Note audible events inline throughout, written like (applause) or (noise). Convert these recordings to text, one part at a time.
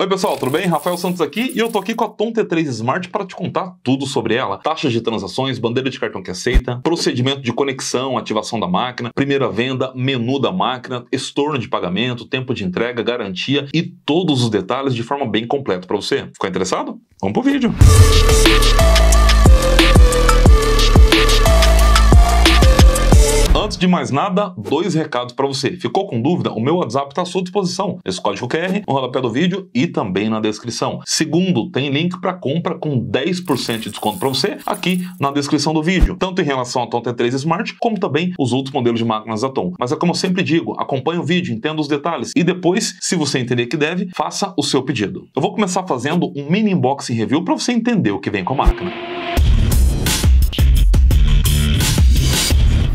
Oi pessoal, tudo bem? Rafael Santos aqui e eu tô aqui com a Tom T3 Smart para te contar tudo sobre ela. Taxas de transações, bandeira de cartão que aceita, procedimento de conexão, ativação da máquina, primeira venda, menu da máquina, estorno de pagamento, tempo de entrega, garantia e todos os detalhes de forma bem completa para você. Ficou interessado? Vamos pro vídeo! Música Antes de mais nada, dois recados para você. Ficou com dúvida? O meu WhatsApp está à sua disposição. Esse código QR, no rodapé do vídeo e também na descrição. Segundo, tem link para compra com 10% de desconto para você aqui na descrição do vídeo. Tanto em relação à Tom T3 Smart, como também os outros modelos de máquinas da Tom. Mas é como eu sempre digo, acompanhe o vídeo, entenda os detalhes e depois, se você entender que deve, faça o seu pedido. Eu vou começar fazendo um mini unboxing review para você entender o que vem com a máquina.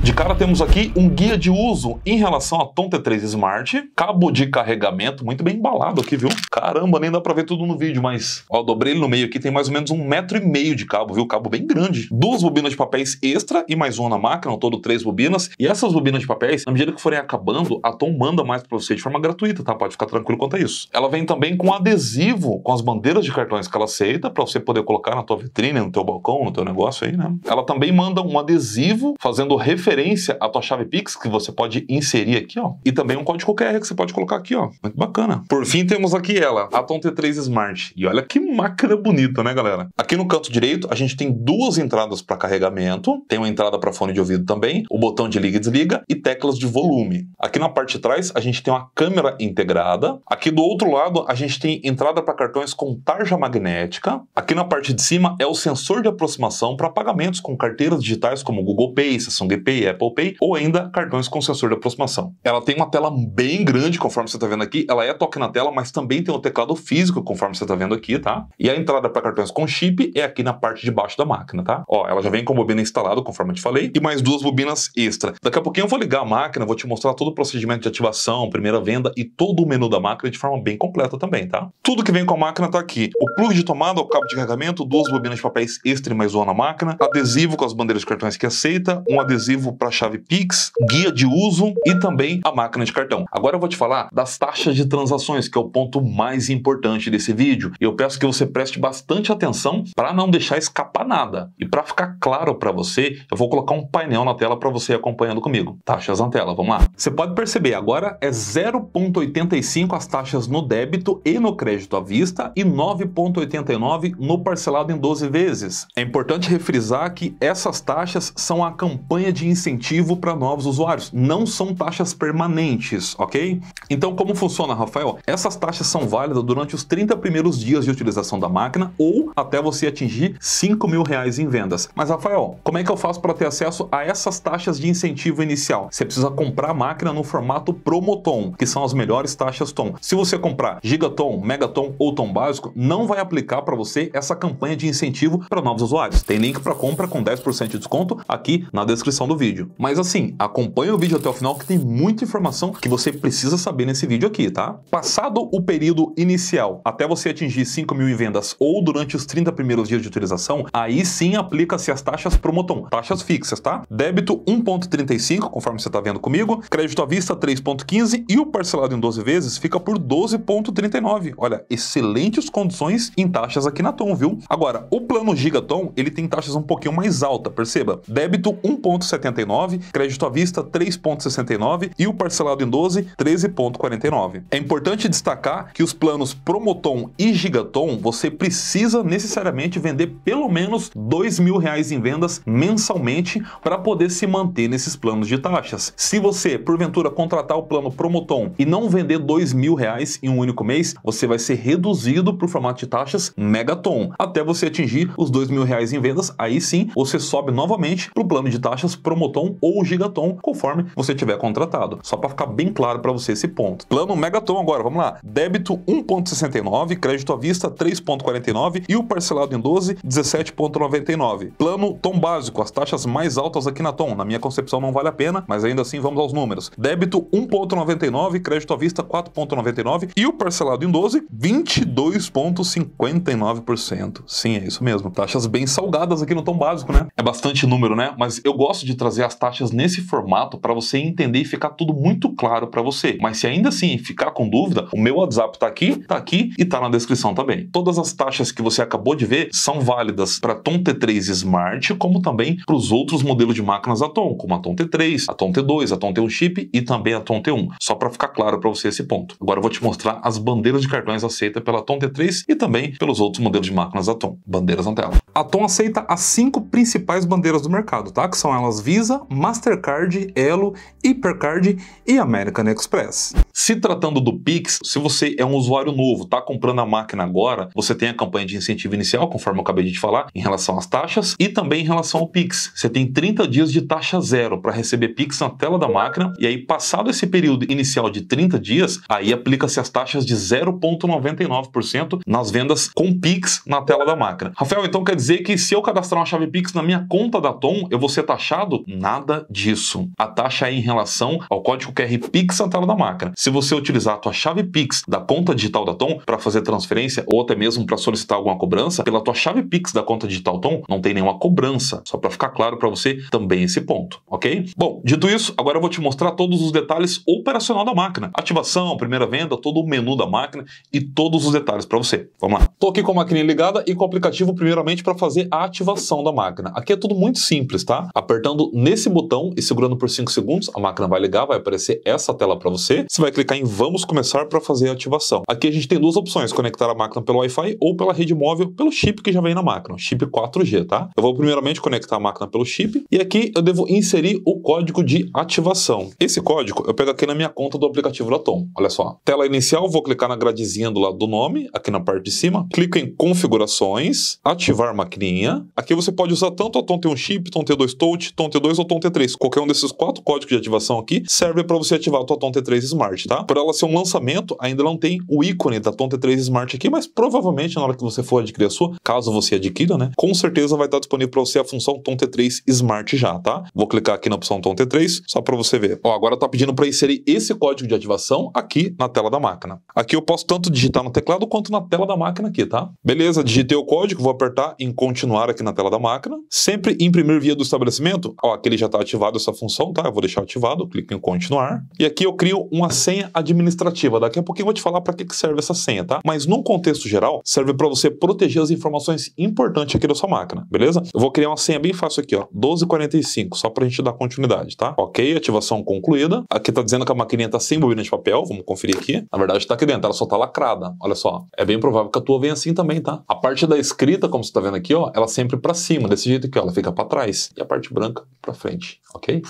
De cara temos aqui um guia de uso em relação à Tom T3 Smart, cabo de carregamento, muito bem embalado aqui, viu? Caramba, nem dá pra ver tudo no vídeo, mas ó, dobrei ele no meio aqui, tem mais ou menos um metro e meio de cabo, viu? Cabo bem grande. Duas bobinas de papéis extra e mais uma na máquina, ao todo três bobinas. E essas bobinas de papéis, na medida que forem acabando, a Tom manda mais pra você de forma gratuita, tá? Pode ficar tranquilo quanto a isso. Ela vem também com adesivo, com as bandeiras de cartões que ela aceita, pra você poder colocar na tua vitrine, no teu balcão, no teu negócio aí, né? Ela também manda um adesivo fazendo referência referência à tua chave Pix, que você pode inserir aqui, ó. E também um código QR que você pode colocar aqui, ó. Muito bacana. Por fim, temos aqui ela, a Atom T3 Smart. E olha que máquina bonita, né, galera? Aqui no canto direito, a gente tem duas entradas para carregamento, tem uma entrada para fone de ouvido também, o botão de liga e desliga e teclas de volume. Aqui na parte de trás, a gente tem uma câmera integrada. Aqui do outro lado, a gente tem entrada para cartões com tarja magnética. Aqui na parte de cima é o sensor de aproximação para pagamentos com carteiras digitais como Google Pay, Samsung Pay, Apple é Pay, ou ainda cartões com sensor de aproximação. Ela tem uma tela bem grande, conforme você está vendo aqui, ela é toque na tela, mas também tem um teclado físico, conforme você está vendo aqui, tá? E a entrada para cartões com chip é aqui na parte de baixo da máquina, tá? Ó, ela já vem com bobina instalada, conforme eu te falei, e mais duas bobinas extra. Daqui a pouquinho eu vou ligar a máquina, vou te mostrar todo o procedimento de ativação, primeira venda e todo o menu da máquina de forma bem completa também, tá? Tudo que vem com a máquina tá aqui. O plug de tomada, o cabo de carregamento, duas bobinas de papéis extra e mais uma na máquina, adesivo com as bandeiras de cartões que aceita, um adesivo para a chave Pix, guia de uso e também a máquina de cartão. Agora eu vou te falar das taxas de transações, que é o ponto mais importante desse vídeo. Eu peço que você preste bastante atenção para não deixar escapar nada. E para ficar claro para você, eu vou colocar um painel na tela para você acompanhando comigo. Taxas na tela, vamos lá. Você pode perceber, agora é 0,85 as taxas no débito e no crédito à vista e 9,89 no parcelado em 12 vezes. É importante refrisar que essas taxas são a campanha de incentivo incentivo para novos usuários. Não são taxas permanentes, ok? Então, como funciona, Rafael? Essas taxas são válidas durante os 30 primeiros dias de utilização da máquina ou até você atingir 5 mil reais em vendas. Mas, Rafael, como é que eu faço para ter acesso a essas taxas de incentivo inicial? Você precisa comprar a máquina no formato Promoton, que são as melhores taxas TOM. Se você comprar Gigaton, Megaton ou Tom Básico, não vai aplicar para você essa campanha de incentivo para novos usuários. Tem link para compra com 10% de desconto aqui na descrição do vídeo vídeo. Mas assim, acompanhe o vídeo até o final que tem muita informação que você precisa saber nesse vídeo aqui, tá? Passado o período inicial, até você atingir 5 mil em vendas ou durante os 30 primeiros dias de utilização, aí sim aplica-se as taxas promotom, taxas fixas, tá? Débito 1.35, conforme você está vendo comigo, crédito à vista 3.15 e o parcelado em 12 vezes fica por 12.39. Olha, excelentes condições em taxas aqui na Tom, viu? Agora, o plano Gigaton, ele tem taxas um pouquinho mais alta, perceba? Débito 1.79 crédito à vista 3,69 e o parcelado em 12, 13,49. É importante destacar que os planos Promoton e Gigaton você precisa necessariamente vender pelo menos dois mil reais em vendas mensalmente para poder se manter nesses planos de taxas. Se você porventura contratar o plano Promoton e não vender dois mil reais em um único mês, você vai ser reduzido para o formato de taxas Megaton até você atingir os dois mil reais em vendas. Aí sim você sobe novamente para o plano de taxas Promoton megaton ou gigaton, conforme você tiver contratado. Só para ficar bem claro para você esse ponto. Plano megaton agora, vamos lá. Débito 1.69, crédito à vista 3.49 e o parcelado em 12, 17.99. Plano tom básico, as taxas mais altas aqui na Tom. Na minha concepção não vale a pena, mas ainda assim vamos aos números. Débito 1.99, crédito à vista 4.99 e o parcelado em 12, 22.59%. Sim, é isso mesmo. Taxas bem salgadas aqui no tom básico, né? É bastante número, né? Mas eu gosto de trazer fazer as taxas nesse formato para você entender e ficar tudo muito claro para você. Mas se ainda assim ficar com dúvida, o meu WhatsApp está aqui, está aqui e está na descrição também. Todas as taxas que você acabou de ver são válidas para a Tom T3 Smart, como também para os outros modelos de máquinas da Tom, como a Tom T3, a Tom T2, a Tom T1 Chip e também a Tom T1. Só para ficar claro para você esse ponto. Agora eu vou te mostrar as bandeiras de cartões aceitas pela Tom T3 e também pelos outros modelos de máquinas da Tom. Bandeiras na tela. A Tom aceita as cinco principais bandeiras do mercado, tá? Que são elas Visa, Visa, Mastercard, Elo, Hipercard e American Express. Se tratando do Pix, se você é um usuário novo, está comprando a máquina agora, você tem a campanha de incentivo inicial, conforme eu acabei de te falar, em relação às taxas e também em relação ao Pix. Você tem 30 dias de taxa zero para receber Pix na tela da máquina e aí passado esse período inicial de 30 dias, aí aplica-se as taxas de 0.99% nas vendas com Pix na tela da máquina. Rafael, então quer dizer que se eu cadastrar uma chave Pix na minha conta da Tom, eu vou ser taxado? nada disso. A taxa é em relação ao código QR Pix na tela da máquina. Se você utilizar a tua chave Pix da conta digital da Tom para fazer transferência ou até mesmo para solicitar alguma cobrança, pela tua chave Pix da conta digital Tom, não tem nenhuma cobrança. Só para ficar claro para você também esse ponto, ok? Bom, dito isso, agora eu vou te mostrar todos os detalhes operacional da máquina. Ativação, primeira venda, todo o menu da máquina e todos os detalhes para você. Vamos lá. Tô aqui com a máquina ligada e com o aplicativo primeiramente para fazer a ativação da máquina. Aqui é tudo muito simples, tá? Apertando nesse botão e segurando por 5 segundos, a máquina vai ligar, vai aparecer essa tela para você. Você vai clicar em vamos começar para fazer a ativação. Aqui a gente tem duas opções, conectar a máquina pelo Wi-Fi ou pela rede móvel, pelo chip que já vem na máquina, chip 4G, tá? Eu vou primeiramente conectar a máquina pelo chip e aqui eu devo inserir o código de ativação. Esse código eu pego aqui na minha conta do aplicativo da Tom. Olha só. Tela inicial, vou clicar na gradezinha do lado do nome, aqui na parte de cima. Clico em configurações, ativar maquininha. Aqui você pode usar tanto a Tom T1 chip, Tom T2 touch, Tom T2 T2 ou Tom T3. Qualquer um desses quatro códigos de ativação aqui serve para você ativar a tua Tom T3 Smart, tá? Por ela ser um lançamento, ainda não tem o ícone da Tom T3 Smart aqui, mas provavelmente na hora que você for adquirir a sua, caso você adquira, né? Com certeza vai estar disponível para você a função Tom T3 Smart já, tá? Vou clicar aqui na opção Tom T3 só para você ver. Ó, agora tá pedindo para inserir esse código de ativação aqui na tela da máquina. Aqui eu posso tanto digitar no teclado quanto na tela da máquina aqui, tá? Beleza, digitei o código, vou apertar em continuar aqui na tela da máquina. Sempre imprimir via do estabelecimento. Ó, que ele já está ativado essa função, tá? Eu vou deixar ativado, clico em continuar. E aqui eu crio uma senha administrativa. Daqui a pouquinho eu vou te falar para que, que serve essa senha, tá? Mas num contexto geral, serve para você proteger as informações importantes aqui da sua máquina, beleza? Eu vou criar uma senha bem fácil aqui, ó, 1245, só para a gente dar continuidade, tá? Ok, ativação concluída. Aqui está dizendo que a maquininha está sem bobina de papel, vamos conferir aqui. Na verdade está aqui dentro, ela só está lacrada, olha só. É bem provável que a tua venha assim também, tá? A parte da escrita, como você está vendo aqui, ó, ela sempre para cima, desse jeito aqui, ó, ela fica para trás. E a parte branca para para frente, ok?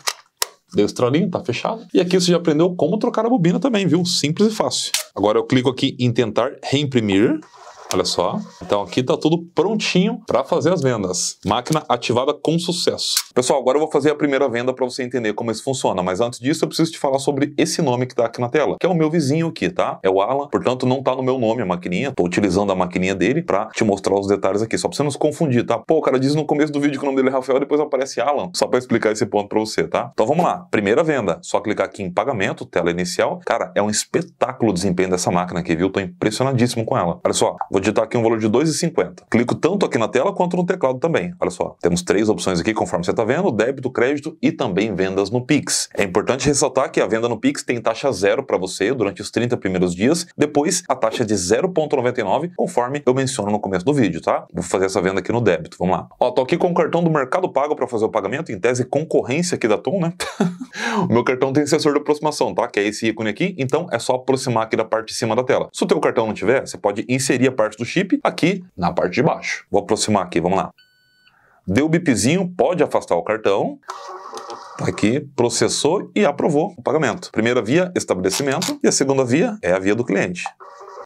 Dei o estralinho, tá fechado. E aqui você já aprendeu como trocar a bobina também, viu? Simples e fácil. Agora eu clico aqui em tentar reimprimir. Olha só. Então aqui está tudo prontinho para fazer as vendas. Máquina ativada com sucesso. Pessoal, agora eu vou fazer a primeira venda para você entender como isso funciona. Mas antes disso, eu preciso te falar sobre esse nome que está aqui na tela, que é o meu vizinho aqui, tá? É o Alan. Portanto, não está no meu nome a maquininha. Estou utilizando a maquininha dele para te mostrar os detalhes aqui, só para você não se confundir, tá? Pô, o cara diz no começo do vídeo que o nome dele é Rafael, depois aparece Alan, só para explicar esse ponto para você, tá? Então vamos lá. Primeira venda. Só clicar aqui em pagamento, tela inicial. Cara, é um espetáculo o desempenho dessa máquina aqui, viu? Tô impressionadíssimo com ela. Olha só, vou digitar aqui um valor de 2,50. Clico tanto aqui na tela quanto no teclado também. Olha só, temos três opções aqui, conforme você está vendo, débito, crédito e também vendas no Pix. É importante ressaltar que a venda no Pix tem taxa zero para você durante os 30 primeiros dias, depois a taxa de 0,99, conforme eu menciono no começo do vídeo, tá? Vou fazer essa venda aqui no débito, vamos lá. Ó, tô aqui com o cartão do Mercado Pago para fazer o pagamento, em tese concorrência aqui da Tom, né? (laughs) o meu cartão tem sensor de aproximação, tá? Que é esse ícone aqui, então é só aproximar aqui da parte de cima da tela. Se o teu cartão não tiver, você pode inserir a parte parte do chip, aqui na parte de baixo. Vou aproximar aqui, vamos lá. Deu o bipzinho, pode afastar o cartão. Tá aqui, processou e aprovou o pagamento. Primeira via, estabelecimento. E a segunda via é a via do cliente.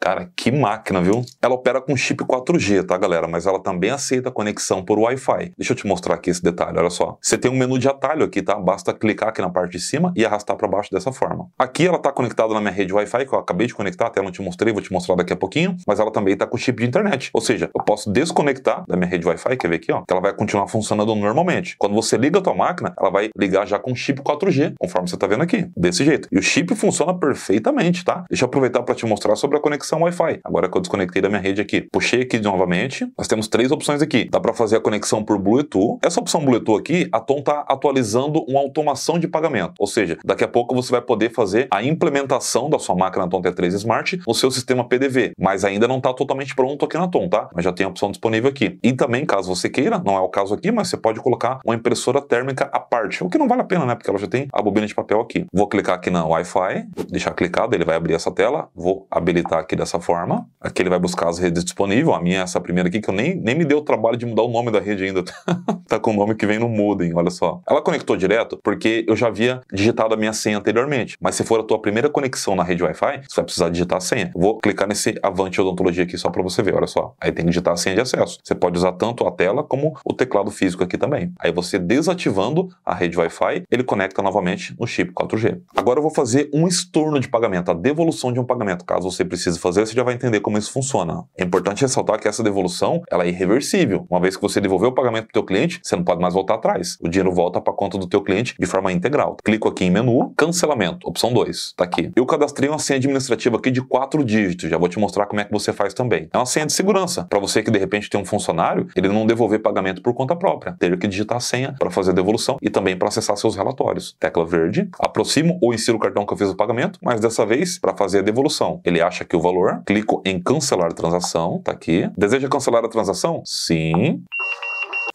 Cara, que máquina, viu? Ela opera com chip 4G, tá, galera? Mas ela também aceita conexão por Wi-Fi. Deixa eu te mostrar aqui esse detalhe, olha só. Você tem um menu de atalho aqui, tá? Basta clicar aqui na parte de cima e arrastar para baixo dessa forma. Aqui ela tá conectada na minha rede Wi-Fi, que eu acabei de conectar, até não te mostrei, vou te mostrar daqui a pouquinho, mas ela também tá com chip de internet. Ou seja, eu posso desconectar da minha rede Wi-Fi, quer ver aqui, ó, que ela vai continuar funcionando normalmente. Quando você liga a tua máquina, ela vai ligar já com chip 4G, conforme você tá vendo aqui, desse jeito. E o chip funciona perfeitamente, tá? Deixa eu aproveitar para te mostrar sobre a conexão conexão Wi-Fi. Agora que eu desconectei da minha rede aqui, puxei aqui novamente, nós temos três opções aqui. Dá para fazer a conexão por Bluetooth. Essa opção Bluetooth aqui, a Tom está atualizando uma automação de pagamento, ou seja, daqui a pouco você vai poder fazer a implementação da sua máquina Tom T3 Smart no seu sistema PDV, mas ainda não está totalmente pronto aqui na Tom, tá? Mas já tem a opção disponível aqui. E também, caso você queira, não é o caso aqui, mas você pode colocar uma impressora térmica à parte, o que não vale a pena, né? Porque ela já tem a bobina de papel aqui. Vou clicar aqui na Wi-Fi, deixar clicado, ele vai abrir essa tela, vou habilitar aqui dessa forma. Aqui ele vai buscar as redes disponíveis. A minha é essa primeira aqui, que eu nem, nem me deu o trabalho de mudar o nome da rede ainda. (laughs) tá com o nome que vem no modem, olha só. Ela conectou direto porque eu já havia digitado a minha senha anteriormente. Mas se for a tua primeira conexão na rede Wi-Fi, você vai precisar digitar a senha. vou clicar nesse Avante Odontologia aqui só para você ver, olha só. Aí tem que digitar a senha de acesso. Você pode usar tanto a tela como o teclado físico aqui também. Aí você desativando a rede Wi-Fi, ele conecta novamente no chip 4G. Agora eu vou fazer um estorno de pagamento, a devolução de um pagamento, caso você precise fazer fazer, você já vai entender como isso funciona. É importante ressaltar que essa devolução ela é irreversível. Uma vez que você devolveu o pagamento para o teu cliente, você não pode mais voltar atrás. O dinheiro volta para a conta do teu cliente de forma integral. Clico aqui em menu, cancelamento, opção 2, está aqui. Eu cadastrei uma senha administrativa aqui de 4 dígitos, já vou te mostrar como é que você faz também. É uma senha de segurança, para você que de repente tem um funcionário, ele não devolver pagamento por conta própria, ter que digitar a senha para fazer a devolução e também para acessar seus relatórios. Tecla verde, aproximo ou insiro o cartão que eu fiz o pagamento, mas dessa vez para fazer a devolução. Ele acha que o valor valor, clico em cancelar transação, tá aqui. Deseja cancelar a transação? Sim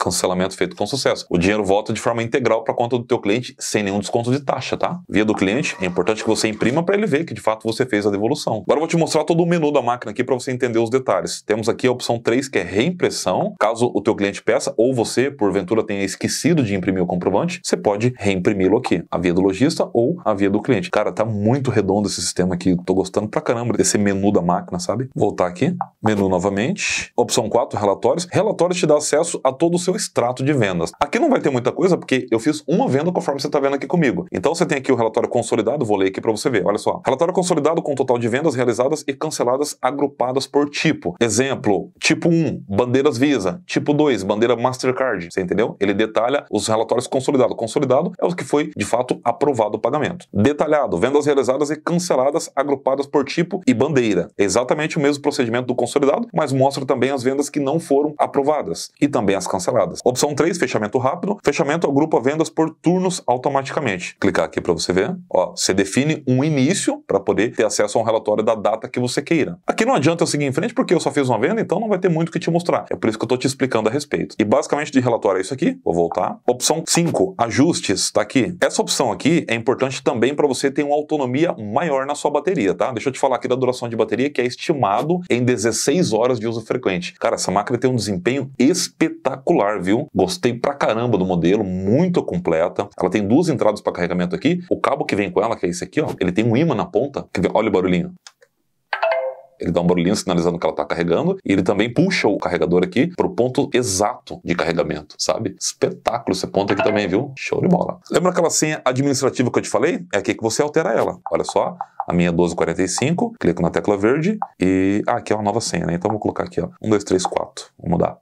cancelamento feito com sucesso. O dinheiro volta de forma integral para a conta do teu cliente sem nenhum desconto de taxa, tá? Via do cliente, é importante que você imprima para ele ver que de fato você fez a devolução. Agora eu vou te mostrar todo o menu da máquina aqui para você entender os detalhes. Temos aqui a opção 3 que é reimpressão. Caso o teu cliente peça ou você porventura tenha esquecido de imprimir o comprovante, você pode reimprimi-lo aqui, a via do lojista ou a via do cliente. Cara, tá muito redondo esse sistema aqui, tô gostando pra caramba desse menu da máquina, sabe? Voltar aqui, menu novamente, opção 4, relatórios. Relatórios te dá acesso a todo o seu seu extrato de vendas. Aqui não vai ter muita coisa porque eu fiz uma venda conforme você está vendo aqui comigo. Então você tem aqui o relatório consolidado, vou ler aqui para você ver. Olha só. Relatório consolidado com total de vendas realizadas e canceladas agrupadas por tipo. Exemplo, tipo 1, bandeiras Visa. Tipo 2, bandeira Mastercard. Você entendeu? Ele detalha os relatórios consolidados. Consolidado é o que foi, de fato, aprovado o pagamento. Detalhado, vendas realizadas e canceladas agrupadas por tipo e bandeira. exatamente o mesmo procedimento do consolidado, mas mostra também as vendas que não foram aprovadas e também as canceladas Opção 3, fechamento rápido. Fechamento agrupa vendas por turnos automaticamente. Clicar aqui para você ver. Ó, você define um início para poder ter acesso a um relatório da data que você queira. Aqui não adianta eu seguir em frente porque eu só fiz uma venda, então não vai ter muito o que te mostrar. É por isso que eu estou te explicando a respeito. E basicamente de relatório é isso aqui. Vou voltar. Opção 5, ajustes, Está aqui. Essa opção aqui é importante também para você ter uma autonomia maior na sua bateria, tá? Deixa eu te falar aqui da duração de bateria que é estimado em 16 horas de uso frequente. Cara, essa máquina tem um desempenho espetacular viu? Gostei pra caramba do modelo, muito completa. Ela tem duas entradas para carregamento aqui. O cabo que vem com ela, que é esse aqui, ó, ele tem um imã na ponta. Olha o barulhinho ele dá um barulhinho sinalizando que ela está carregando, e ele também puxa o carregador aqui pro ponto exato de carregamento, sabe? Espetáculo esse ponto aqui também, viu? Show de bola. Lembra aquela senha administrativa que eu te falei? É aqui que você altera ela. Olha só, a minha 1245, é clico na tecla verde e... Ah, aqui é uma nova senha, né? Então vou colocar aqui, ó, 1, 2, 3, 4, vou mudar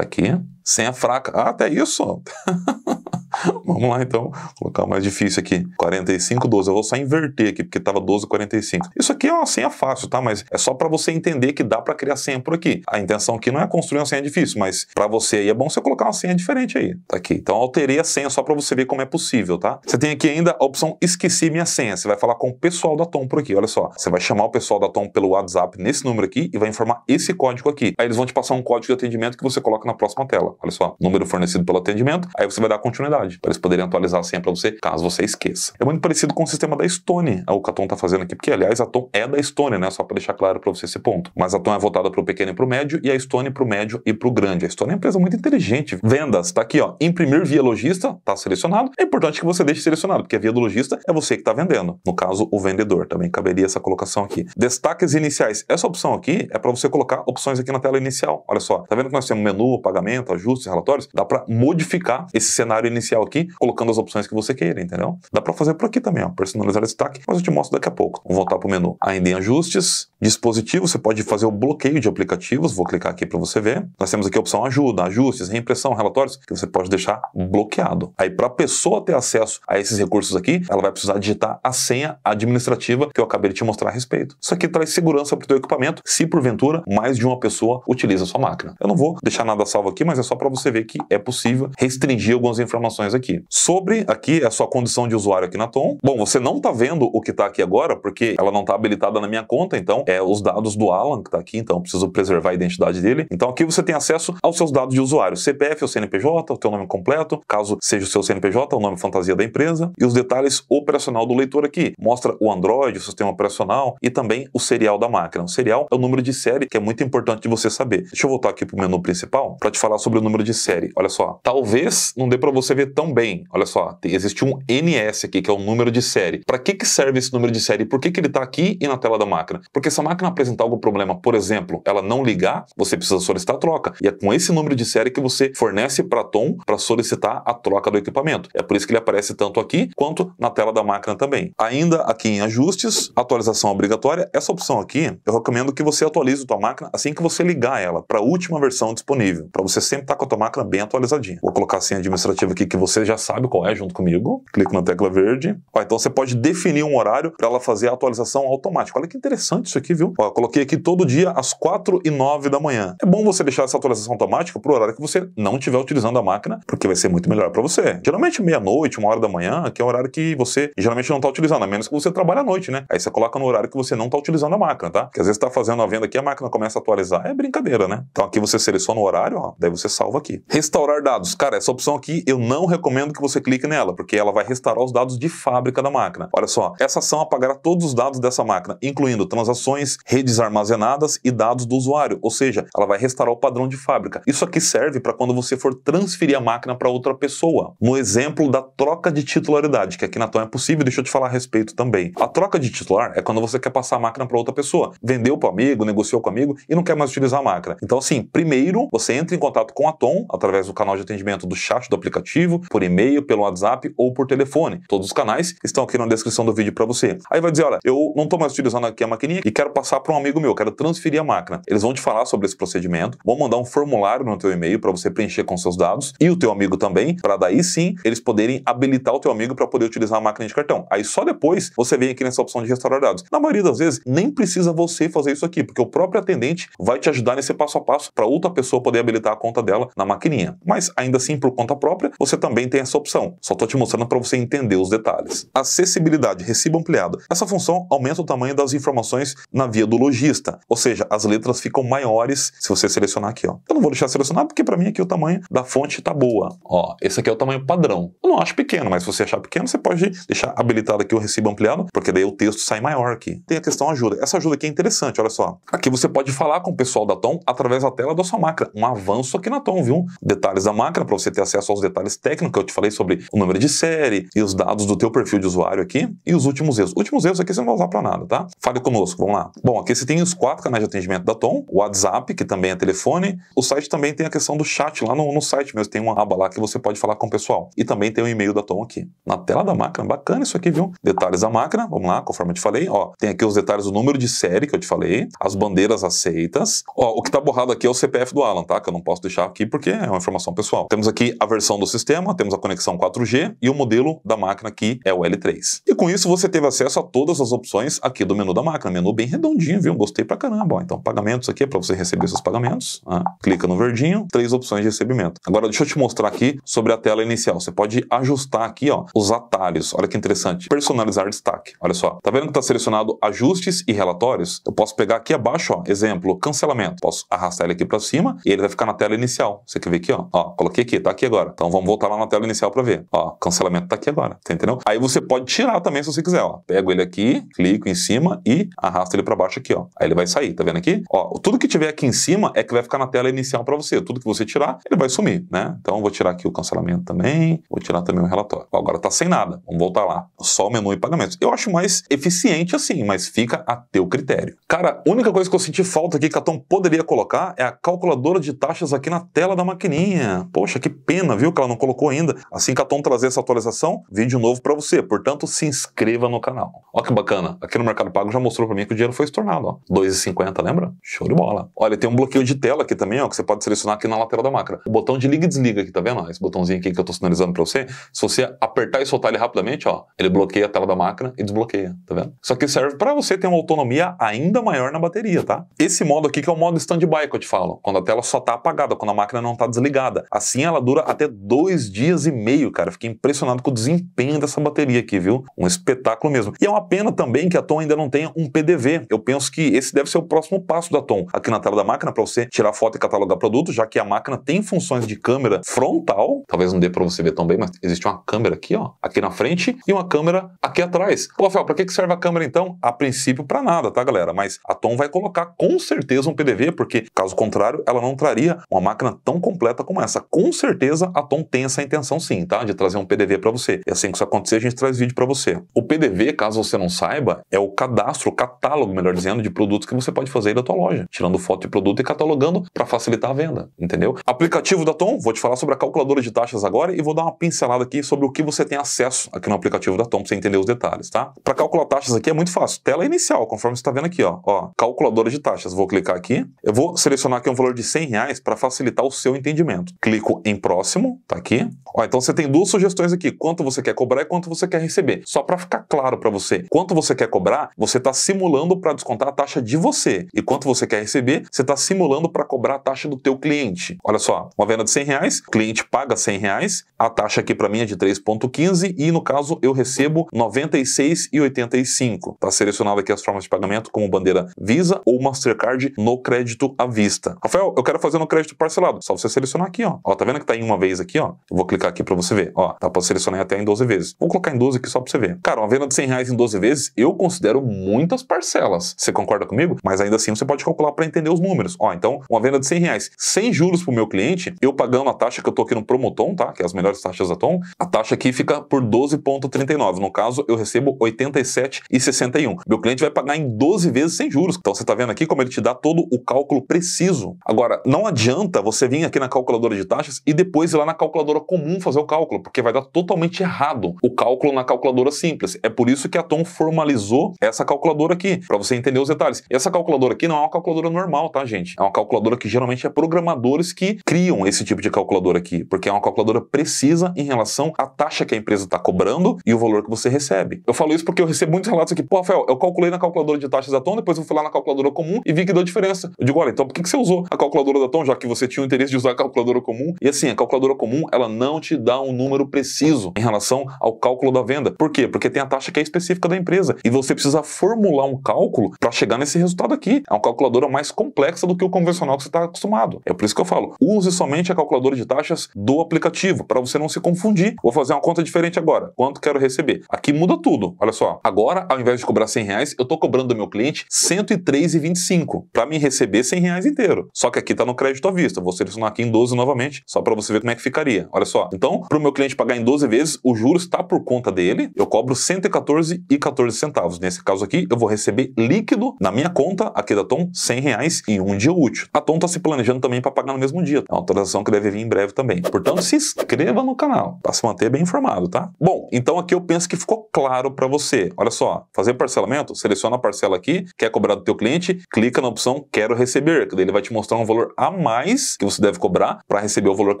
aqui aqui. Senha fraca. Ah, até isso. (laughs) (laughs) Vamos lá então, Vou colocar o mais difícil aqui. 45, 12. Eu vou só inverter aqui, porque estava 12, 45. Isso aqui é uma senha fácil, tá? Mas é só para você entender que dá para criar senha por aqui. A intenção aqui não é construir uma senha difícil, mas para você aí é bom você colocar uma senha diferente aí. Tá aqui. Então alterei a senha só para você ver como é possível, tá? Você tem aqui ainda a opção esqueci minha senha. Você vai falar com o pessoal da Tom por aqui, olha só. Você vai chamar o pessoal da Tom pelo WhatsApp nesse número aqui e vai informar esse código aqui. Aí eles vão te passar um código de atendimento que você coloca na próxima tela. Olha só, número fornecido pelo atendimento. Aí você vai dar continuidade para Eles poderiam atualizar a senha para você, caso você esqueça. É muito parecido com o sistema da Stone, é o que a Tom está fazendo aqui, porque, aliás, a Tom é da Stone, né? Só para deixar claro para você esse ponto. Mas a Tom é voltada para o pequeno e para o médio, e a Stone para o médio e para o grande. A Stone é uma empresa muito inteligente. Vendas, está aqui, ó. Imprimir via lojista, está selecionado. É importante que você deixe selecionado, porque a via do lojista é você que está vendendo. No caso, o vendedor. Também caberia essa colocação aqui. Destaques iniciais. Essa opção aqui é para você colocar opções aqui na tela inicial. Olha só, tá vendo que nós temos menu, pagamento, ajustes, relatórios? Dá para modificar esse cenário inicial inicial aqui, colocando as opções que você queira, entendeu? Dá para fazer por aqui também, ó, personalizar destaque, mas eu te mostro daqui a pouco. Vamos voltar para o menu. Ainda em ajustes, dispositivo, você pode fazer o bloqueio de aplicativos, vou clicar aqui para você ver. Nós temos aqui a opção ajuda, ajustes, reimpressão, relatórios, que você pode deixar bloqueado. Aí para a pessoa ter acesso a esses recursos aqui, ela vai precisar digitar a senha administrativa que eu acabei de te mostrar a respeito. Isso aqui traz segurança para o teu equipamento, se porventura mais de uma pessoa utiliza a sua máquina. Eu não vou deixar nada salvo aqui, mas é só para você ver que é possível restringir algumas informações informações aqui. Sobre aqui a sua condição de usuário aqui na Tom. Bom, você não está vendo o que está aqui agora, porque ela não está habilitada na minha conta, então é os dados do Alan que está aqui, então preciso preservar a identidade dele. Então aqui você tem acesso aos seus dados de usuário, CPF ou CNPJ, o teu nome completo, caso seja o seu CNPJ, o nome fantasia da empresa, e os detalhes operacional do leitor aqui. Mostra o Android, o sistema operacional e também o serial da máquina. O serial é o número de série que é muito importante de você saber. Deixa eu voltar aqui para o menu principal para te falar sobre o número de série. Olha só, talvez não dê para você ver também, tão bem. Olha só, existe um NS aqui, que é o número de série. Para que, que serve esse número de série? Por que, que ele está aqui e na tela da máquina? Porque se a máquina apresentar algum problema, por exemplo, ela não ligar, você precisa solicitar a troca. E é com esse número de série que você fornece para a TOM para solicitar a troca do equipamento. É por isso que ele aparece tanto aqui quanto na tela da máquina também. Ainda aqui em ajustes, atualização obrigatória, essa opção aqui, eu recomendo que você atualize a tua máquina assim que você ligar ela para a última versão disponível, para você sempre estar tá com a tua máquina bem atualizadinha. Vou colocar a senha administrativa aqui que você já sabe qual é junto comigo. Clico na tecla verde. Ó, então você pode definir um horário para ela fazer a atualização automática. Olha que interessante isso aqui, viu? Ó, eu coloquei aqui todo dia às 4 e 9 da manhã. É bom você deixar essa atualização automática para o horário que você não estiver utilizando a máquina, porque vai ser muito melhor para você. Geralmente meia-noite, uma hora da manhã, que é o horário que você geralmente não está utilizando, a menos que você trabalhe à noite, né? Aí você coloca no horário que você não está utilizando a máquina, tá? Porque às vezes está fazendo a venda aqui, a máquina começa a atualizar, é brincadeira, né? Então aqui você seleciona o horário, ó, daí você salva aqui. Restaurar dados. Cara, essa opção aqui eu não recomendo que você clique nela, porque ela vai restaurar os dados de fábrica da máquina. Olha só, essa ação apagará todos os dados dessa máquina, incluindo transações, redes armazenadas e dados do usuário, ou seja, ela vai restaurar o padrão de fábrica. Isso aqui serve para quando você for transferir a máquina para outra pessoa. No exemplo da troca de titularidade, que aqui na TOM é possível, deixa eu te falar a respeito também. A troca de titular é quando você quer passar a máquina para outra pessoa. Vendeu para o amigo, negociou com o amigo e não quer mais utilizar a máquina. Então assim, primeiro você entra em contato com a TOM através do canal de atendimento do chat do aplicativo, por e-mail, pelo WhatsApp ou por telefone. Todos os canais estão aqui na descrição do vídeo para você. Aí vai dizer, olha, eu não estou mais utilizando aqui a maquininha e quero passar para um amigo meu, quero transferir a máquina. Eles vão te falar sobre esse procedimento, vão mandar um formulário no teu e-mail para você preencher com seus dados e o teu amigo também, para daí sim eles poderem habilitar o teu amigo para poder utilizar a máquina de cartão. Aí só depois você vem aqui nessa opção de restaurar dados. Na maioria das vezes nem precisa você fazer isso aqui, porque o próprio atendente vai te ajudar nesse passo a passo para outra pessoa poder habilitar a conta dela na maquininha. Mas ainda assim por conta própria, você também tem essa opção. Só estou te mostrando para você entender os detalhes. Acessibilidade, recibo ampliado. Essa função aumenta o tamanho das informações na via do lojista, ou seja, as letras ficam maiores se você selecionar aqui. Ó. Eu não vou deixar selecionado porque para mim aqui o tamanho da fonte está boa. Ó, esse aqui é o tamanho padrão. Eu não acho pequeno, mas se você achar pequeno, você pode deixar habilitado aqui o recibo ampliado, porque daí o texto sai maior aqui. Tem a questão ajuda. Essa ajuda aqui é interessante, olha só. Aqui você pode falar com o pessoal da Tom através da tela da sua máquina. Um avanço aqui na Tom, viu? Detalhes da máquina para você ter acesso aos detalhes técnicos técnica, eu te falei sobre o número de série e os dados do teu perfil de usuário aqui e os últimos erros. Últimos erros aqui você não vai usar para nada, tá? Fale conosco, vamos lá. Bom, aqui você tem os quatro canais de atendimento da Tom, o WhatsApp, que também é telefone, o site também tem a questão do chat lá no, no site mesmo, tem uma aba lá que você pode falar com o pessoal. E também tem o e-mail da Tom aqui. Na tela da máquina, bacana isso aqui, viu? Detalhes da máquina, vamos lá, conforme eu te falei, ó, tem aqui os detalhes do número de série que eu te falei, as bandeiras aceitas. Ó, o que tá borrado aqui é o CPF do Alan, tá? Que eu não posso deixar aqui porque é uma informação pessoal. Temos aqui a versão do sistema sistema, temos a conexão 4G e o modelo da máquina que é o L3. E com isso você teve acesso a todas as opções aqui do menu da máquina, menu bem redondinho, viu? Gostei pra caramba. então pagamentos aqui é para você receber seus pagamentos, né? clica no verdinho, três opções de recebimento. Agora deixa eu te mostrar aqui sobre a tela inicial, você pode ajustar aqui ó, os atalhos, olha que interessante, personalizar destaque, olha só, tá vendo que tá selecionado ajustes e relatórios? Eu posso pegar aqui abaixo, ó, exemplo, cancelamento, posso arrastar ele aqui para cima e ele vai ficar na tela inicial, você quer ver aqui ó, ó, coloquei aqui, tá aqui agora, então vamos voltar lá na tela inicial para ver. Ó, cancelamento tá aqui agora, tá entendendo? Aí você pode tirar também se você quiser, ó. Pego ele aqui, clico em cima e arrasto ele para baixo aqui, ó. Aí ele vai sair, tá vendo aqui? Ó, tudo que tiver aqui em cima é que vai ficar na tela inicial para você. Tudo que você tirar, ele vai sumir, né? Então vou tirar aqui o cancelamento também, vou tirar também o relatório. Ó, agora tá sem nada. Vamos voltar lá. Só o menu e pagamentos. Eu acho mais eficiente assim, mas fica a teu critério. Cara, a única coisa que eu senti falta aqui que a Tom poderia colocar é a calculadora de taxas aqui na tela da maquininha. Poxa, que pena, viu, que ela não colocou colocou ainda. Assim que a Tom trazer essa atualização, vídeo novo para você. Portanto, se inscreva no canal. Olha que bacana. Aqui no Mercado Pago já mostrou para mim que o dinheiro foi estornado. R$2,50, lembra? Show de bola. Olha, tem um bloqueio de tela aqui também, ó, que você pode selecionar aqui na lateral da máquina. O botão de liga e desliga aqui, tá vendo? Esse botãozinho aqui que eu estou sinalizando para você. Se você apertar e soltar ele rapidamente, ó, ele bloqueia a tela da máquina e desbloqueia, tá vendo? Isso aqui serve para você ter uma autonomia ainda maior na bateria, tá? Esse modo aqui que é o modo standby que eu te falo, quando a tela só está apagada, quando a máquina não está desligada. Assim ela dura até dois dias e meio, cara. Fiquei impressionado com o desempenho dessa bateria aqui, viu? Um espetáculo mesmo. E é uma pena também que a Tom ainda não tenha um PDV. Eu penso que esse deve ser o próximo passo da Tom aqui na tela da máquina para você tirar foto e catalogar produto, já que a máquina tem funções de câmera frontal. Talvez não dê para você ver tão bem, mas existe uma câmera aqui, ó, aqui na frente e uma câmera aqui atrás. Pô, Rafael, para que que serve a câmera então? A princípio para nada, tá, galera? Mas a Tom vai colocar com certeza um PDV, porque caso contrário, ela não traria uma máquina tão completa como essa. Com certeza a Tom tem essa essa intenção sim, tá? De trazer um PDV para você. E é assim que isso acontecer, a gente traz vídeo para você. O PDV, caso você não saiba, é o cadastro, o catálogo, melhor dizendo, de produtos que você pode fazer aí da tua loja, tirando foto de produto e catalogando para facilitar a venda, entendeu? Aplicativo da Tom, vou te falar sobre a calculadora de taxas agora e vou dar uma pincelada aqui sobre o que você tem acesso aqui no aplicativo da Tom para você entender os detalhes, tá? Para calcular taxas aqui é muito fácil. Tela inicial, conforme você está vendo aqui, ó, ó, calculadora de taxas. Vou clicar aqui. Eu vou selecionar aqui um valor de 100 reais para facilitar o seu entendimento. Clico em próximo, tá aqui. Ó, então você tem duas sugestões aqui: quanto você quer cobrar e quanto você quer receber. Só para ficar claro para você, quanto você quer cobrar, você está simulando para descontar a taxa de você, e quanto você quer receber, você está simulando para cobrar a taxa do teu cliente. Olha só, uma venda de 100 reais, o cliente paga 100 reais, a taxa aqui para mim é de 3,15 e no caso eu recebo 96,85. Tá selecionado aqui as formas de pagamento como bandeira Visa ou Mastercard no crédito à vista. Rafael, eu quero fazer no crédito parcelado. Só você selecionar aqui, ó. Ó, tá vendo que tá em uma vez aqui, ó. Eu Vou clicar aqui para você ver. Ó, tá para selecionar até em 12 vezes. Vou colocar em 12 aqui só para você ver. Cara, uma venda de 100 reais em 12 vezes, eu considero muitas parcelas. Você concorda comigo? Mas ainda assim, você pode calcular para entender os números. Ó, então, uma venda de 100 reais, sem juros para o meu cliente, eu pagando a taxa que eu tô aqui no Promoton, tá? Que é as melhores taxas da Tom, a taxa aqui fica por 12,39. No caso, eu recebo 87,61. Meu cliente vai pagar em 12 vezes sem juros. Então, você tá vendo aqui como ele te dá todo o cálculo preciso. Agora, não adianta você vir aqui na calculadora de taxas e depois ir lá na calculadora calculadora é comum fazer o cálculo, porque vai dar totalmente errado o cálculo na calculadora simples. É por isso que a Tom formalizou essa calculadora aqui, para você entender os detalhes. essa calculadora aqui não é uma calculadora normal, tá, gente? É uma calculadora que geralmente é programadores que criam esse tipo de calculadora aqui, porque é uma calculadora precisa em relação à taxa que a empresa está cobrando e o valor que você recebe. Eu falo isso porque eu recebo muitos relatos aqui. Pô, Rafael, eu calculei na calculadora de taxas da Tom, depois eu fui lá na calculadora comum e vi que deu diferença. Eu digo, olha, então por que, que você usou a calculadora da Tom, já que você tinha o interesse de usar a calculadora comum? E assim, a calculadora comum, ela não te dá um número preciso em relação ao cálculo da venda. Por quê? Porque tem a taxa que é específica da empresa e você precisa formular um cálculo para chegar nesse resultado aqui. É uma calculadora mais complexa do que o convencional que você está acostumado. É por isso que eu falo, use somente a calculadora de taxas do aplicativo para você não se confundir. Vou fazer uma conta diferente agora. Quanto quero receber? Aqui muda tudo. Olha só, agora ao invés de cobrar 100 reais, eu estou cobrando do meu cliente 103,25 para me receber 100 reais inteiro. Só que aqui está no crédito à vista. Vou selecionar aqui em 12 novamente, só para você ver como é que ficaria. Olha Olha só. Então, para o meu cliente pagar em 12 vezes, o juros está por conta dele, eu cobro 114 e 14 centavos. Nesse caso aqui, eu vou receber líquido na minha conta aqui da Tom 100 reais em um dia útil. A Tom está se planejando também para pagar no mesmo dia. É uma transação que deve vir em breve também. Portanto, se inscreva no canal para se manter bem informado, tá? Bom, então aqui eu penso que ficou claro para você. Olha só, fazer parcelamento, seleciona a parcela aqui, quer cobrar do teu cliente, clica na opção quero receber, que daí ele vai te mostrar um valor a mais que você deve cobrar para receber o valor que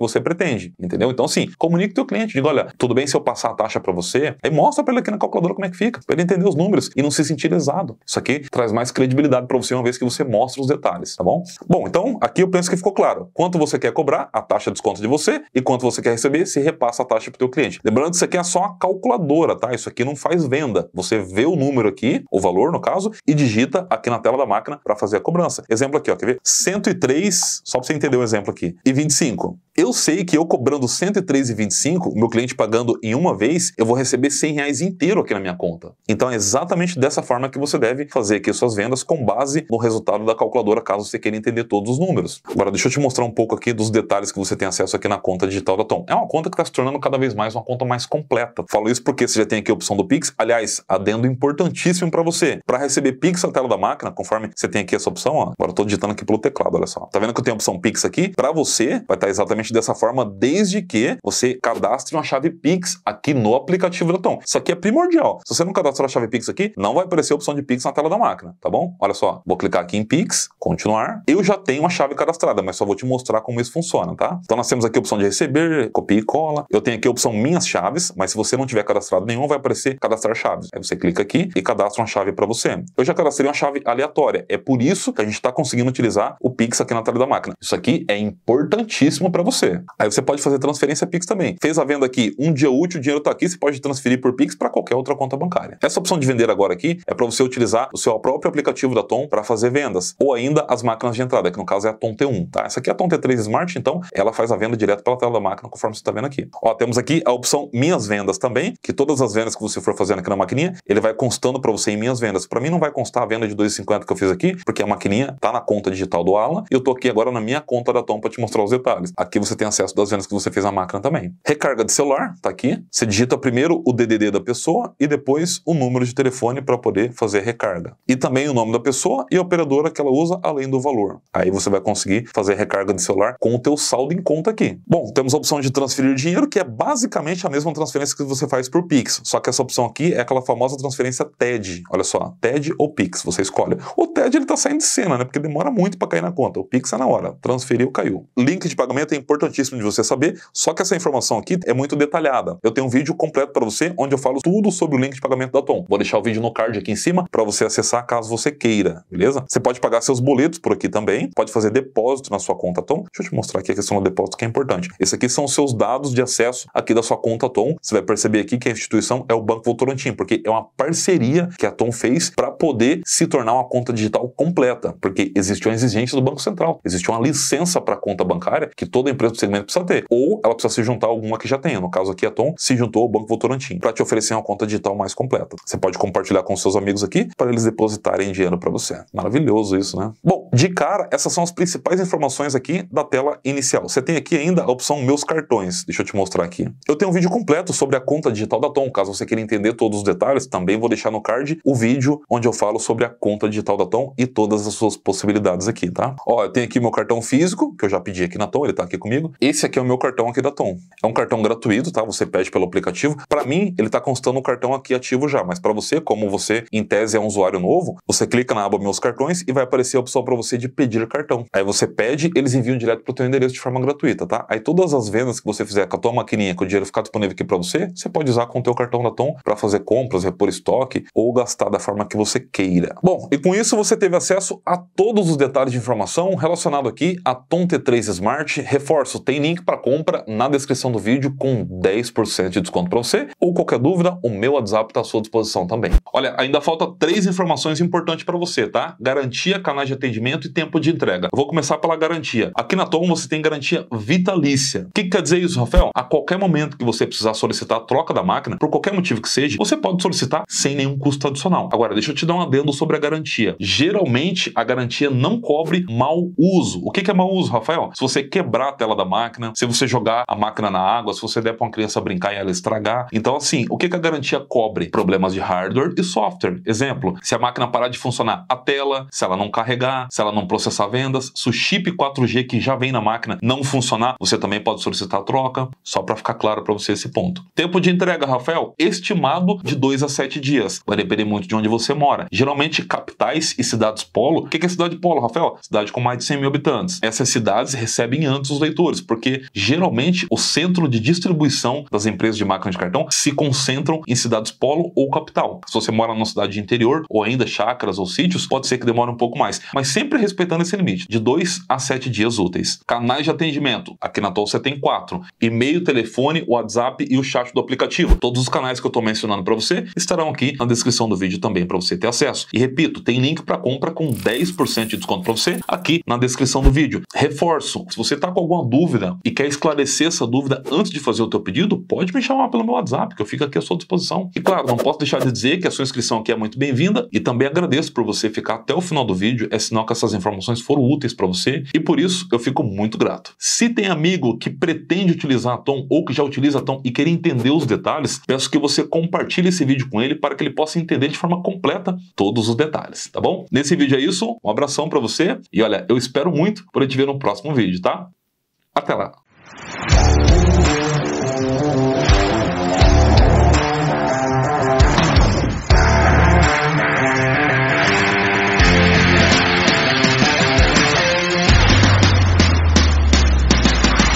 você pretende, entendeu? entendeu? Então, assim, comunique teu cliente, diga, olha, tudo bem se eu passar a taxa para você? Aí mostra para ele aqui na calculadora como é que fica, para ele entender os números e não se sentir lesado. Isso aqui traz mais credibilidade para você uma vez que você mostra os detalhes, tá bom? Bom, então, aqui eu penso que ficou claro. Quanto você quer cobrar, a taxa de desconto de você, e quanto você quer receber, se repassa a taxa para o teu cliente. Lembrando que isso aqui é só uma calculadora, tá? Isso aqui não faz venda. Você vê o número aqui, o valor no caso, e digita aqui na tela da máquina para fazer a cobrança. Exemplo aqui, ó, quer ver? 103, só para você entender o um exemplo aqui, e 25. Eu sei que eu cobrando 103,25, o meu cliente pagando em uma vez, eu vou receber 100 reais inteiro aqui na minha conta. Então é exatamente dessa forma que você deve fazer aqui suas vendas com base no resultado da calculadora, caso você queira entender todos os números. Agora deixa eu te mostrar um pouco aqui dos detalhes que você tem acesso aqui na conta digital da Tom. É uma conta que está se tornando cada vez mais uma conta mais completa. Falo isso porque você já tem aqui a opção do Pix. Aliás, adendo importantíssimo para você. Para receber Pix na tela da máquina, conforme você tem aqui essa opção, ó. agora eu estou digitando aqui pelo teclado, olha só. Tá vendo que eu tenho a opção Pix aqui? Para você, vai estar tá exatamente dessa forma desde que você cadastre uma chave Pix aqui no aplicativo da Tom. Isso aqui é primordial. Se você não cadastrar a chave Pix aqui, não vai aparecer a opção de Pix na tela da máquina, tá bom? Olha só, vou clicar aqui em Pix, continuar. Eu já tenho uma chave cadastrada, mas só vou te mostrar como isso funciona, tá? Então nós temos aqui a opção de receber, copia e cola. Eu tenho aqui a opção minhas chaves, mas se você não tiver cadastrado nenhum, vai aparecer cadastrar chaves. Aí você clica aqui e cadastra uma chave para você. Eu já cadastrei uma chave aleatória. É por isso que a gente está conseguindo utilizar o Pix aqui na tela da máquina. Isso aqui é importantíssimo para você. Aí você pode fazer transferência transferência Pix também. Fez a venda aqui, um dia útil, o dinheiro está aqui, você pode transferir por Pix para qualquer outra conta bancária. Essa opção de vender agora aqui é para você utilizar o seu próprio aplicativo da Tom para fazer vendas, ou ainda as máquinas de entrada, que no caso é a Tom T1, tá? Essa aqui é a Tom T3 Smart, então ela faz a venda direto pela tela da máquina, conforme você está vendo aqui. Ó, temos aqui a opção Minhas Vendas também, que todas as vendas que você for fazendo aqui na maquininha, ele vai constando para você em Minhas Vendas. Para mim não vai constar a venda de 2,50 que eu fiz aqui, porque a maquininha tá na conta digital do Alan, e eu tô aqui agora na minha conta da Tom para te mostrar os detalhes. Aqui você tem acesso das vendas que você fez na na máquina também. Recarga de celular, tá aqui. Você digita primeiro o DDD da pessoa e depois o número de telefone para poder fazer recarga. E também o nome da pessoa e a operadora que ela usa além do valor. Aí você vai conseguir fazer recarga de celular com o teu saldo em conta aqui. Bom, temos a opção de transferir dinheiro, que é basicamente a mesma transferência que você faz por Pix, só que essa opção aqui é aquela famosa transferência TED. Olha só, TED ou Pix, você escolhe. O TED ele tá saindo de cena, né? Porque demora muito para cair na conta. O Pix é na hora. Transferiu, caiu. Link de pagamento é importantíssimo de você saber. Só que essa informação aqui é muito detalhada. Eu tenho um vídeo completo para você onde eu falo tudo sobre o link de pagamento da Tom. Vou deixar o vídeo no card aqui em cima para você acessar caso você queira, beleza? Você pode pagar seus boletos por aqui também, pode fazer depósito na sua conta Tom. Deixa eu te mostrar aqui a questão do depósito que é importante. Esse aqui são os seus dados de acesso aqui da sua conta Tom. Você vai perceber aqui que a instituição é o Banco Votorantim, porque é uma parceria que a Tom fez para poder se tornar uma conta digital completa, porque existe uma exigência do Banco Central, existe uma licença para conta bancária que toda empresa do segmento precisa ter. Ou ela precisa se juntar a alguma que já tenha. No caso aqui, a Tom se juntou ao Banco Votorantim para te oferecer uma conta digital mais completa. Você pode compartilhar com seus amigos aqui para eles depositarem dinheiro para você. Maravilhoso isso, né? Bom, de cara, essas são as principais informações aqui da tela inicial. Você tem aqui ainda a opção Meus Cartões. Deixa eu te mostrar aqui. Eu tenho um vídeo completo sobre a conta digital da Tom. Caso você queira entender todos os detalhes, também vou deixar no card o vídeo onde eu falo sobre a conta digital da Tom e todas as suas possibilidades aqui, tá? Ó, eu tenho aqui meu cartão físico, que eu já pedi aqui na Tom, ele tá aqui comigo. Esse aqui é o meu cartão aqui da Tom. É um cartão gratuito, tá? Você pede pelo aplicativo. Para mim, ele está constando o cartão aqui ativo já, mas para você, como você em tese é um usuário novo, você clica na aba Meus Cartões e vai aparecer a opção para você de pedir cartão. Aí você pede, eles enviam direto para o teu endereço de forma gratuita, tá? Aí todas as vendas que você fizer com a tua maquininha, com o dinheiro ficar disponível aqui para você, você pode usar com o teu cartão da Tom para fazer compras, repor estoque ou gastar da forma que você queira. Bom, e com isso você teve acesso a todos os detalhes de informação relacionado aqui a Tom T3 Smart. Reforço, tem link para compra na descrição do vídeo com 10% de desconto para você. Ou qualquer dúvida, o meu WhatsApp está à sua disposição também. Olha, ainda falta três informações importantes para você, tá? Garantia, canais de atendimento e tempo de entrega. Eu vou começar pela garantia. Aqui na Tom você tem garantia vitalícia. O que, que quer dizer isso, Rafael? A qualquer momento que você precisar solicitar a troca da máquina, por qualquer motivo que seja, você pode solicitar sem nenhum custo adicional. Agora, deixa eu te dar um adendo sobre a garantia. Geralmente, a garantia não cobre mau uso. O que, que é mau uso, Rafael? Se você quebrar a tela da máquina, se você jogar jogar a máquina na água, se você der para uma criança brincar e ela estragar. Então, assim, o que, que a garantia cobre? Problemas de hardware e software. Exemplo, se a máquina parar de funcionar a tela, se ela não carregar, se ela não processar vendas, se o chip 4G que já vem na máquina não funcionar, você também pode solicitar troca, só para ficar claro para você esse ponto. Tempo de entrega, Rafael, estimado de 2 a 7 dias. Vai depender muito de onde você mora. Geralmente, capitais e cidades polo. O que é cidade polo, Rafael? Cidade com mais de 100 mil habitantes. Essas cidades recebem antes os leitores, porque geralmente o centro de distribuição das empresas de máquina de cartão se concentram em cidades polo ou capital. Se você mora numa cidade de interior, ou ainda chácaras ou sítios, pode ser que demore um pouco mais, mas sempre respeitando esse limite, de 2 a 7 dias úteis. Canais de atendimento, aqui na TOL você tem quatro: e-mail, telefone, WhatsApp e o chat do aplicativo. Todos os canais que eu estou mencionando para você estarão aqui na descrição do vídeo também para você ter acesso. E repito, tem link para compra com 10% de desconto para você aqui na descrição do vídeo. Reforço, se você está com alguma dúvida e quer esclarecer esclarecer essa dúvida antes de fazer o teu pedido, pode me chamar pelo meu WhatsApp, que eu fico aqui à sua disposição. E claro, não posso deixar de dizer que a sua inscrição aqui é muito bem-vinda e também agradeço por você ficar até o final do vídeo, é sinal que essas informações foram úteis para você e por isso eu fico muito grato. Se tem amigo que pretende utilizar a Tom ou que já utiliza a Tom e quer entender os detalhes, peço que você compartilhe esse vídeo com ele para que ele possa entender de forma completa todos os detalhes, tá bom? Nesse vídeo é isso, um abração para você e olha, eu espero muito por te ver no próximo vídeo, tá? Até lá! Thank you.